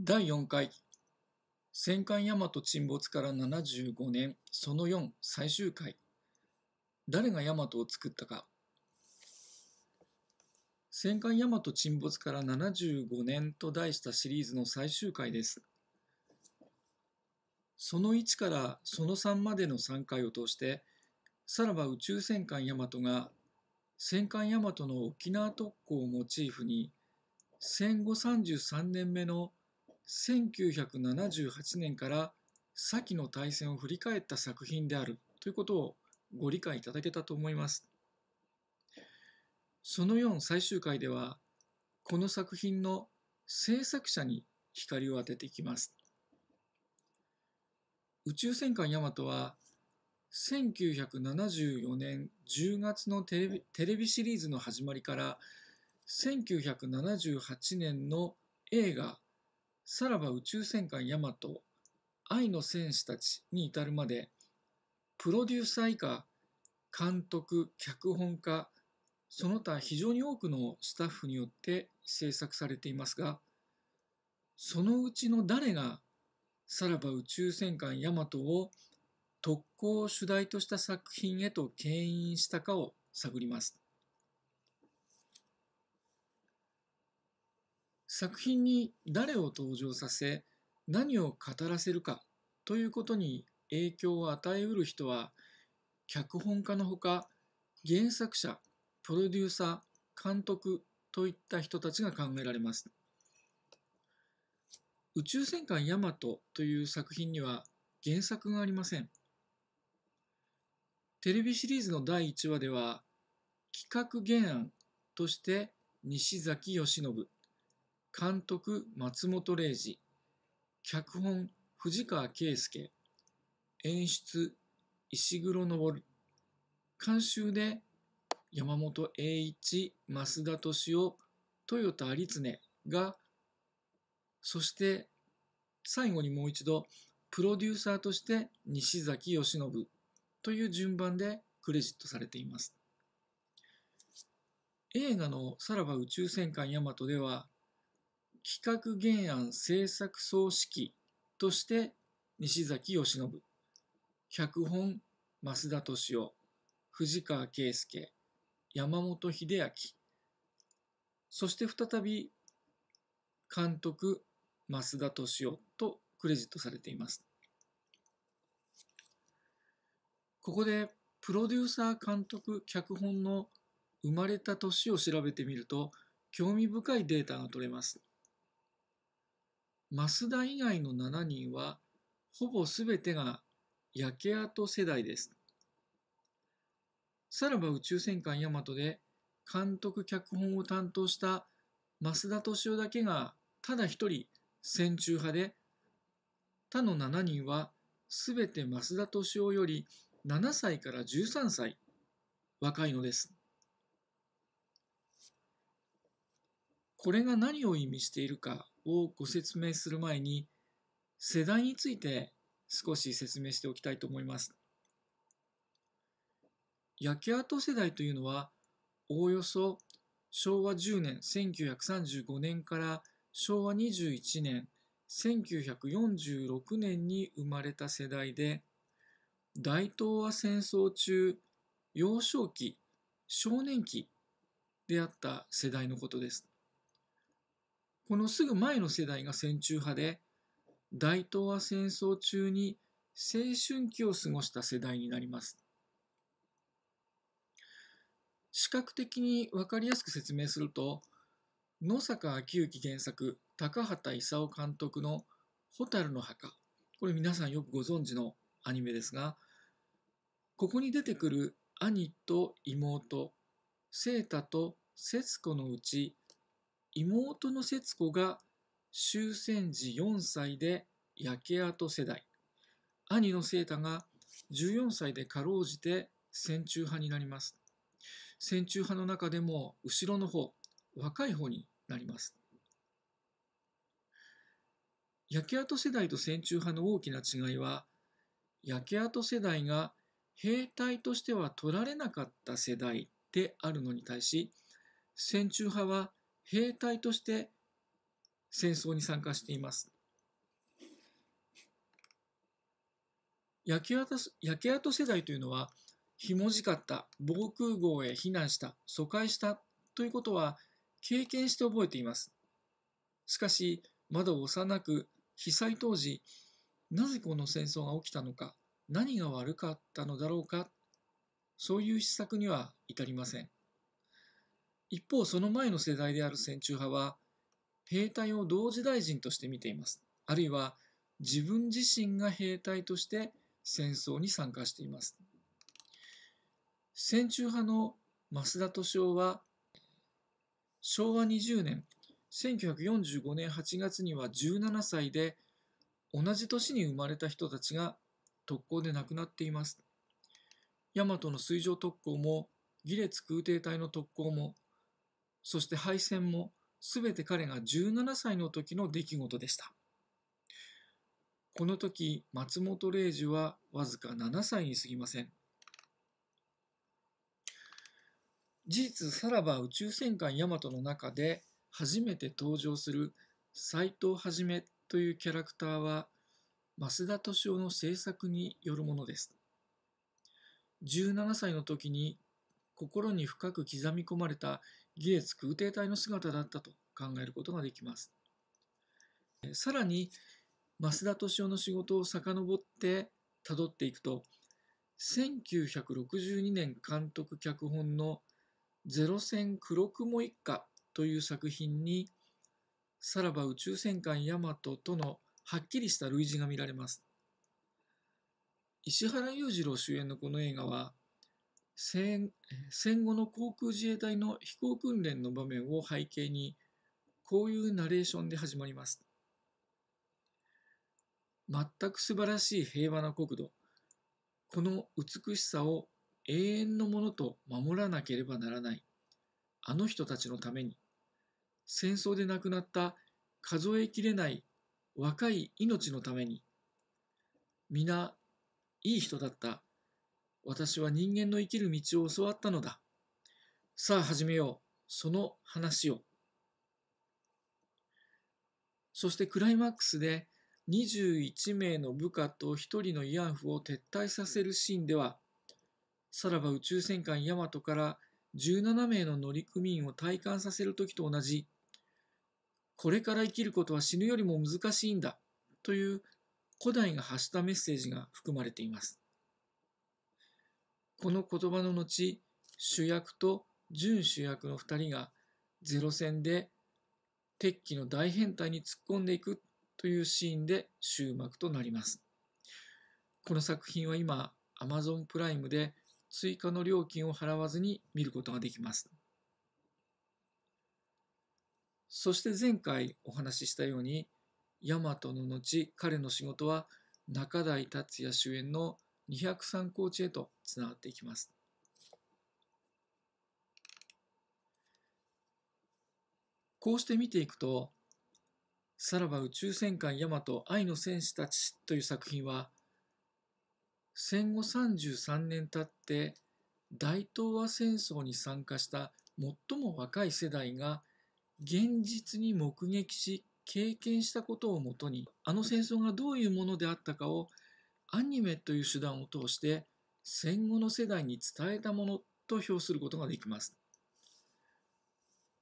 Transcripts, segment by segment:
第4回戦艦大和沈没から75年その4最終回誰が大和を作ったか戦艦大和沈没から75年と題したシリーズの最終回ですその1からその3までの3回を通してさらば宇宙戦艦ヤマトが戦艦ヤマトの沖縄特攻をモチーフに戦後33年目の1978年から先の大戦を振り返った作品であるということをご理解いただけたと思います。その4最終回では、この作品の制作者に光を当てていきます。宇宙戦艦ヤマトは、1974年10月のテレビテレビシリーズの始まりから、1978年の映画さらば宇宙戦艦ヤマト、愛の戦士たちに至るまで、プロデューサー以下、監督、脚本家、その他非常に多くのスタッフによって制作されていますが、そのうちの誰がさらば宇宙戦艦ヤマトを特攻を主題とした作品へと牽引したかを探ります。作品に誰を登場させ何を語らせるかということに影響を与えうる人は脚本家のほか原作者プロデューサー監督といった人たちが考えられます宇宙戦艦ヤマトという作品には原作がありませんテレビシリーズの第1話では企画原案として西崎義信監督松本零士脚本藤川圭介演出石黒昇監修で山本栄一増田敏夫豊田有恒がそして最後にもう一度プロデューサーとして西崎義信という順番でクレジットされています映画の「さらば宇宙戦艦ヤマト」では企画原案制作総指揮として西崎義信、脚本増田敏夫、藤川圭介、山本秀明、そして再び監督増田敏夫とクレジットされています。ここでプロデューサー監督脚本の生まれた年を調べてみると興味深いデータが取れます。増田以外の7人はほぼ全てが焼け跡世代です。さらば宇宙戦艦ヤマトで監督脚本を担当した増田敏夫だけがただ一人戦中派で他の7人は全て増田敏夫より7歳から13歳若いのです。これが何を意味しているかをご説明する前に世代について少し説明しておきたいと思います。焼け跡世代というのはおおよそ昭和10年1935年から昭和21年1946年に生まれた世代で大東亜戦争中幼少期少年期であった世代のことですこのすぐ前の世代が戦中派で、大東亜戦争中に青春期を過ごした世代になります。視覚的に分かりやすく説明すると、野坂昭之原作、高畑勲監督の蛍の墓。これ皆さんよくご存知のアニメですが、ここに出てくる兄と妹、聖太と節子のうち妹の節子が終戦時4歳で焼け跡世代兄の聖太が14歳でかろうじて戦中派になります戦中派の中でも後ろの方若い方になります焼け跡世代と戦中派の大きな違いは焼け跡世代が兵隊としては取られなかった世代であるのに対し戦中派は兵隊として戦争に参加しています。焼け跡焼け跡世代というのは、ひもじかった防空壕へ避難した疎開したということは経験して覚えていますしかしまだ幼く被災当時なぜこの戦争が起きたのか何が悪かったのだろうかそういう施策には至りません一方、その前の世代である戦中派は、兵隊を同時大臣として見ています。あるいは、自分自身が兵隊として戦争に参加しています。戦中派の増田敏夫は、昭和20年、1945年8月には17歳で、同じ年に生まれた人たちが特攻で亡くなっています。大和の水上特攻も、ギレツ空挺隊の特攻も、そして敗戦も全て彼が17歳の時の出来事でした。この時、松本零士はわずか7歳に過ぎません。事実さらば宇宙戦艦ヤマトの中で初めて登場する斎藤はじめというキャラクターは増田敏夫の制作によるものです。17歳の時に心に深く刻み込まれた技術空挺隊の姿だったと考えることができます。さらに増田敏夫の仕事を遡ってたどっていくと1962年監督脚本の「ゼロ戦黒雲一家」という作品に「さらば宇宙戦艦ヤマト」とのはっきりした類似が見られます石原裕次郎主演のこの映画は戦後の航空自衛隊の飛行訓練の場面を背景にこういうナレーションで始まります。全く素晴らしい平和な国土。この美しさを永遠のものと守らなければならない。あの人たちのために、戦争で亡くなった数えきれない若い命のために、皆いい人だった私は人間の生きる道を教わったのだ。さあ始めよう。その話を。そしてクライマックスで21名の部下と1人の慰安婦を撤退させるシーンでは、さらば宇宙戦艦ヤマトから17名の乗組員を体感させる時と同じ、これから生きることは死ぬよりも難しいんだという古代が発したメッセージが含まれています。この言葉の後、主役と準主役の2人がゼロ戦で敵機の大変態に突っ込んでいくというシーンで終幕となります。この作品は今 Amazon プライムで追加の料金を払わずに見ることができます。そして前回お話ししたように、ヤマトの後彼の仕事は中台達也主演の203高地へとつながっていきます。こうして見ていくと、さらば宇宙戦艦ヤマト愛の戦士たちという作品は、戦後33年経って大東亜戦争に参加した最も若い世代が現実に目撃し経験したことをもとにあの戦争がどういうものであったかをアニメという手段を通して戦後の世代に伝えたものと評することができます。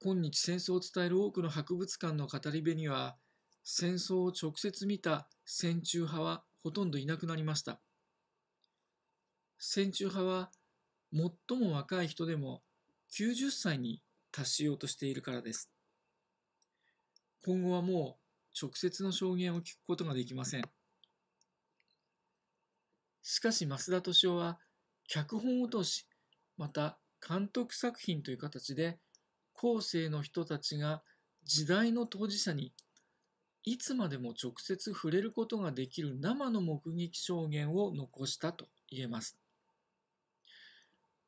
今日戦争を伝える多くの博物館の語り部には戦争を直接見た戦中派はほとんどいなくなりました。戦中派は最も若い人でも90歳に達しようとしているからです。今後はもう直接の証言を聞くことができません。しかし増田敏夫は脚本を通し、また監督作品という形で、後世の人たちが時代の当事者にいつまでも直接触れることができる生の目撃証言を残したと言えます。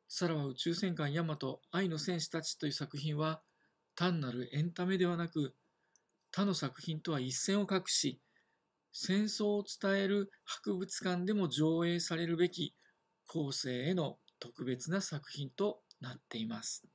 さらば宇宙戦艦ヤマト愛の戦士たちという作品は単なるエンタメではなく他の作品とは一線を画し戦争を伝える博物館でも上映されるべき後世への特別な作品となっています。